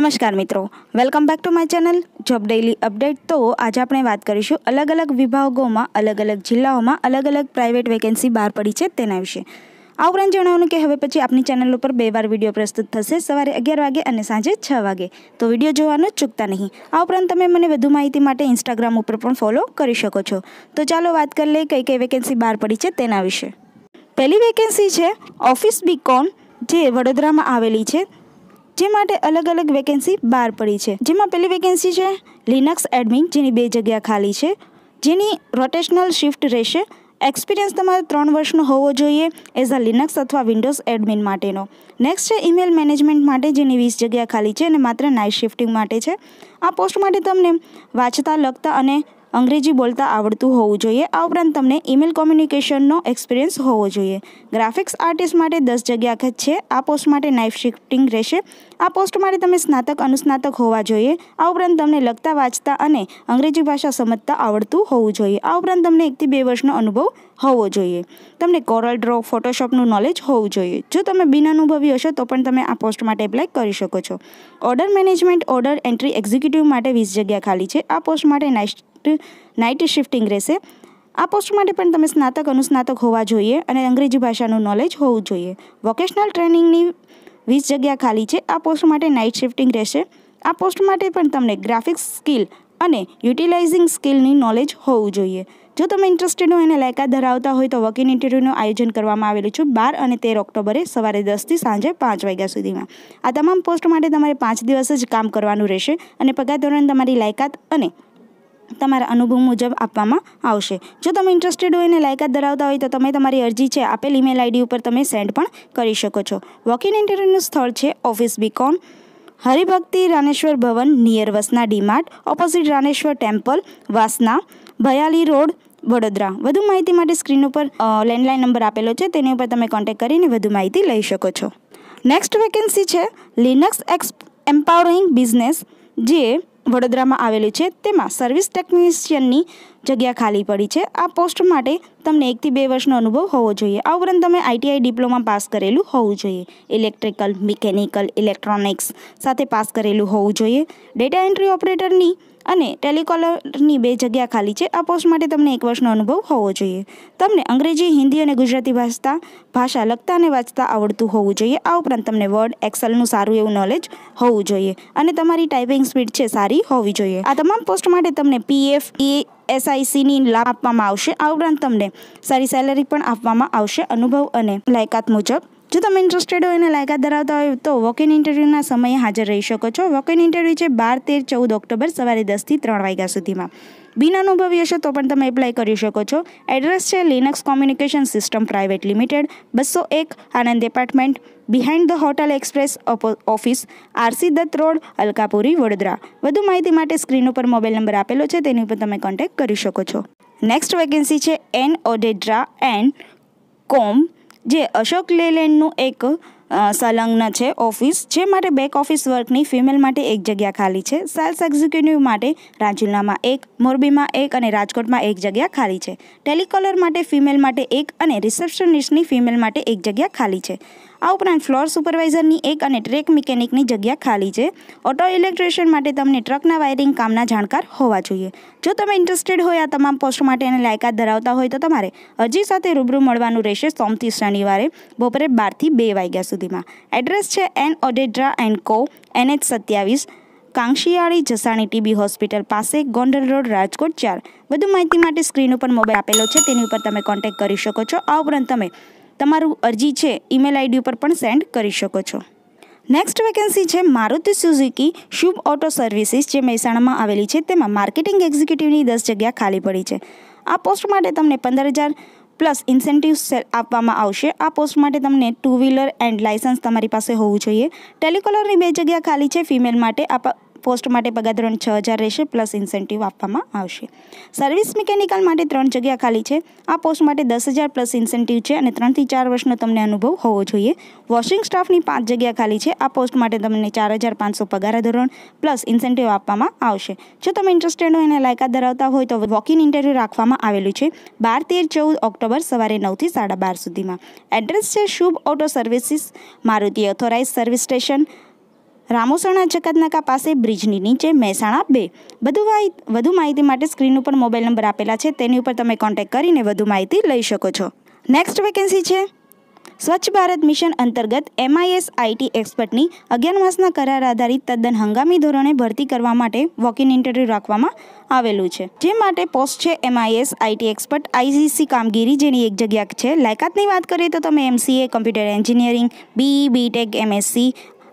નમસ્કાર મિત્રો welcome back to my channel job daily update તો આજે આપણે વાત કરીશું અલગ અલગ વિભાગોમાં અલગ અલગ જિલ્લાઓમાં અલગ અલગ પ્રાઇવેટ વેકેન્સી બહાર પડી છે તેના વિશે આ ઉપરાંત જણાવવાનું કે હવે પછી આપની ચેનલ ઉપર બે વાર વિડીયો પ્રસ્તુત થશે સવારે અગિયાર વાગે અને સાંજે છ વાગે તો વિડીયો જોવાનું ચૂકતા નહીં આ ઉપરાંત તમે મને વધુ માહિતી માટે ઇન્સ્ટાગ્રામ ઉપર પણ ફોલો કરી શકો છો તો ચાલો વાત કરી લઈએ કઈ કઈ વેકેન્સી બહાર પડી છે તેના વિશે પહેલી વેકેન્સી છે ઓફિસ બીકોન જે વડોદરામાં આવેલી છે જે માટે અલગ અલગ વેકેન્સી બહાર પડી છે જેમાં પહેલી વેકેન્સી છે લિનક્સ એડમિન જેની બે જગ્યા ખાલી છે જેની રોટેશનલ શિફ્ટ રહેશે એક્સપિરિયન્સ તમારે ત્રણ વર્ષનો હોવો જોઈએ એઝ અ લિનક્સ અથવા વિન્ડોઝ એડમિન માટેનો નેક્સ્ટ છે ઈમેલ મેનેજમેન્ટ માટે જેની વીસ જગ્યા ખાલી છે અને માત્ર નાઇટ શિફ્ટિંગ માટે છે આ પોસ્ટ માટે તમને વાંચતા લખતા અને અંગ્રેજી બોલતા આવડતું હોવું જોઈએ આ ઉપરાંત તમને ઈમેલ કોમ્યુનિકેશનનો એક્સપિરિયન્સ હોવો જોઈએ ગ્રાફિક્સ આર્ટિસ્ટ માટે દસ જગ્યા છે આ પોસ્ટ માટે નાઇફ શિફ્ટિંગ રહેશે આ પોસ્ટ માટે તમે સ્નાતક અનુસ્નાતક હોવા જોઈએ આ ઉપરાંત તમને લખતા વાંચતા અને અંગ્રેજી ભાષા સમજતા આવડતું હોવું જોઈએ આ ઉપરાંત તમને એકથી બે વર્ષનો અનુભવ હોવો જોઈએ તમને કોરલ ડ્રો ફોટોશોપનું નોલેજ હોવું જોઈએ જો તમે બિન અનુભવી હશો તો પણ તમે આ પોસ્ટ માટે એપ્લાય કરી શકો છો order management order entry executive માટે વીસ જગ્યા ખાલી છે આ પોસ્ટ માટે શિફ્ટ નાઇટ શિફ્ટિંગ રહેશે આ પોસ્ટ માટે પણ તમે સ્નાતક અનુસ્નાતક હોવા જોઈએ અને અંગ્રેજી ભાષાનું નોલેજ હોવું જોઈએ વોકેશનલ ટ્રેનિંગની વીસ જગ્યા ખાલી છે આ પોસ્ટ માટે નાઇટ શિફ્ટિંગ રહેશે આ પોસ્ટ માટે પણ તમને ગ્રાફિક્સ સ્કિલ અને યુટિલાઇઝિંગ સ્કિલની નોલેજ હોવું જોઈએ જો તમે ઇન્ટરેસ્ટેડ હોય અને લાયકાત ધરાવતા હોય તો વકીલ ઇન્ટરવ્યૂનું આયોજન કરવામાં આવેલું છે બાર અને તેર ઓક્ટોબરે સવારે દસથી સાંજે પાંચ વાગ્યા સુધીમાં આ તમામ પોસ્ટ માટે તમારે પાંચ દિવસ જ કામ કરવાનું રહેશે અને પગાર ધોરણ તમારી લાયકાત અને તમારા અનુભવ મુજબ આપવામાં આવશે જો તમે ઇન્ટરેસ્ટેડ હોય અને લાયકાત ધરાવતા હોય તો તમે તમારી અરજી છે આપેલ ઈમેલ આઈડી ઉપર તમે સેન્ડ પણ કરી શકો છો વોક ઇન ઇન્ટરવ્યૂનું સ્થળ છે ઓફિસ બીકોમ Haribhakti Raneshwar Bhavan near Vasna DMart opposite Raneshwar temple Vasna Bhayli road Vadodara વધુ માહિતી માટે સ્ક્રીન ઉપર લેન્ડલાઇન નંબર આપેલો છે તેની ઉપર તમે કોન્ટેક્ટ કરીને વધુ માહિતી લઈ શકો છો નેક્સ્ટ વેકેન્સી છે લિનક્સ એક્સ એમ્પાવરિંગ બિઝનેસ જે વડોદરામાં આવેલી છે તેમાં સર્વિસ ટેકનિશિયનની જગ્યા ખાલી પડી છે આ પોસ્ટ માટે તમને એકથી બે વર્ષનો અનુભવ હોવો જોઈએ આ ઉપરાંત તમે આઈટીઆઈ ડિપ્લોમા પાસ કરેલું હોવું જોઈએ ઇલેક્ટ્રિકલ મિકેનિકલ ઇલેક્ટ્રોનિક્સ સાથે પાસ કરેલું હોવું જોઈએ ડેટા એન્ટ્રી ઓપરેટરની અને ટેલિકોલરની બે જગ્યા ખાલી છે આ પોસ્ટ માટે તમને એક વર્ષનો અનુભવ હોવો જોઈએ તમને અંગ્રેજી હિન્દી અને ગુજરાતી ભાષા ભાષા લખતા અને વાંચતા આવડતું હોવું જોઈએ આ ઉપરાંત તમને વર્ડ એક્સલનું સારું એવું નોલેજ હોવું જોઈએ અને તમારી ટાઈપિંગ સ્પીડ છે સારી હોવી જોઈએ આ તમામ પોસ્ટ માટે તમને પીએફ એ એસઆઈસીની લાભ આપવામાં આવશે આ ઉપરાંત તમને સારી સેલેરી પણ આપવામાં આવશે અનુભવ અને લાયકાત મુજબ જો તમે ઇન્ટરેસ્ટેડ હોય અને લાયકાત ધરાવતા હોય તો વોક ઇન ઇન્ટરવ્યૂના સમયે હાજર રહી શકો છો વોક ઇન ઇન્ટરવ્યૂ છે બાર તેર ચૌદ ઓક્ટોબર સવારે દસથી ત્રણ વાગ્યા સુધીમાં બિન અનુભવી હશો તો પણ તમે એપ્લાય કરી શકો છો એડ્રેસ છે Linux communication system private limited બસો એક Anand apartment behind the hotel express office RC Dutt road Alkapuri Vadodara વધુ માહિતી માટે સ્ક્રીન ઉપર મોબાઈલ નંબર આપેલો છે તેની ઉપર તમે કોન્ટેક્ટ કરી શકો છો નેક્સ્ટ વેકેન્સી છે એન ઓડેડ્રા એન્ડ કોમ જે અશોક લેલેન્ડનું એક સંલગ્ન છે ઓફિસ જે માટે બેક ઓફિસ વર્કની ફિમેલ માટે એક જગ્યા ખાલી છે સેલ્સ એક્ઝિક્યુટિવ માટે રાજુલામાં એક મોરબીમાં એક અને રાજકોટમાં એક જગ્યા ખાલી છે ટેલિકોલર માટે ફિમેલ માટે એક અને રિસેપ્શનિસ્ટની ફિમેલ માટે એક જગ્યા ખાલી છે આ ઉપરાંત ફ્લોર સુપરવાઇઝરની એક અને ટ્રેક મિકેનિકની જગ્યા ખાલી છે ઓટો ઇલેક્ટ્રિશિયન માટે તમને ટ્રકના વાયરિંગ કામના જાણકાર હોવા જોઈએ જો તમે ઇન્ટરેસ્ટેડ હોય આ તમામ પોસ્ટ માટે અને લાયકાત ધરાવતા હોય તો તમારે અરજી સાથે રૂબરૂ મળવાનું રહેશે સોમથી શનિવારે બપોરે બારથી બે વાગ્યા સુધીમાં એડ્રેસ છે N Odedra and co NH સત્યાવીસ કાંક્ષિયાળી જસાણી ટીબી હોસ્પિટલ પાસે ગોંડલ રોડ રાજકોટ ચાર વધુ માહિતી માટે સ્ક્રીન ઉપર મોબાઈલ આપેલો છે તેની ઉપર તમે કોન્ટેક્ટ કરી શકો છો આ ઉપરાંત તમે તમારું અરજી છે ઈમેલ આઈડી ઉપર પણ સેન્ડ કરી શકો છો નેક્સ્ટ વેકેન્સી છે Maruti Suzuki Shubh auto services જે મહેસાણામાં આવેલી છે તેમાં માર્કેટિંગ એક્ઝિક્યુટિવની દસ જગ્યા ખાલી પડી છે આ પોસ્ટ માટે તમને પંદર હજાર પ્લસ ઇન્સેન્ટિવ્સ આપવામાં આવશે આ પોસ્ટ માટે તમને ટુ વ્હીલર એન્ડ લાઇસન્સ તમારી પાસે હોવું જોઈએ ટેલિકોલરની બે જગ્યા ખાલી છે ફિમેલ માટે આપ પોસ્ટ માટે પગાર ધોરણ છ હજાર રહેશે પ્લસ ઇન્સેન્ટિવ આપવામાં આવશે સર્વિસ મિકેનિકલ માટે ત્રણ જગ્યા ખાલી છે આ પોસ્ટ માટે દસ હજાર પ્લસ ઇન્સેન્ટિવ છે અને ત્રણથી ચાર વર્ષનો તમને અનુભવ હોવો જોઈએ વોશિંગ સ્ટાફની પાંચ જગ્યા ખાલી છે આ પોસ્ટ માટે તમને ચાર હજાર પાંચસો પગાર ધોરણ પ્લસ ઇન્સેન્ટિવ આપવામાં આવશે જો તમે ઇન્ટરેસ્ટેડ હોય અને લાયકાત ધરાવતા હોય તો વોકિંગ ઇન્ટરવ્યૂ રાખવામાં આવેલું છે બાર તેર ચૌદ ઓક્ટોબર સવારે નવથી સાડા બાર સુધીમાં એડ્રેસ છે Shubh auto services Maruti authorise service station Ramosana જકાતનાકા પાસે બ્રિજની નીચે મહેસાણા બે વધુ વધુ માહિતી માટે સ્ક્રીન ઉપર મોબાઈલ નંબર આપેલા છે તેની ઉપર તમે કોન્ટેક્ટ કરીને વધુ માહિતી લઈ શકો છો નેક્સ્ટ વેકેન્સી છે સ્વચ્છ ભારત મિશન અંતર્ગત એમઆઈએસ આઈટી એક્સપર્ટની અગિયાર માસના કરાર આધારિત તદ્દન હંગામી ધોરણે ભરતી કરવા માટે વોક ઇન ઇન્ટરવ્યૂ રાખવામાં આવેલું છે જે માટે પોસ્ટ છે એમઆઈએસ આઈટી એક્સપર્ટ આઈસીસી કામગીરી જેની એક જગ્યા છે લાયકાતની વાત કરીએ તો તમે MCA computer engineering BE BTech MSc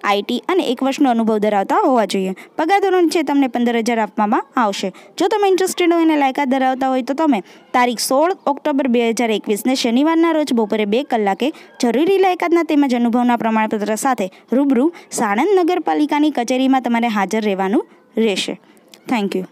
IT અને એક વર્ષનો અનુભવ ધરાવતા હોવા જોઈએ પગાર ધોરણ છે તમને પંદર હજાર આપવામાં આવશે જો તમે ઇન્ટરેસ્ટેડ હોય અને લાયકાત ધરાવતા હોય તો તમે તારીખ સોળ ઓક્ટોબર બે હજાર એકવીસને શનિવારના રોજ બપોરે બે કલાકે જરૂરી લાયકાતના તેમજ અનુભવના પ્રમાણપત્ર સાથે રૂબરૂ સાણંદ નગરપાલિકાની કચેરીમાં તમારે હાજર રહેવાનું રહેશે થેન્ક યુ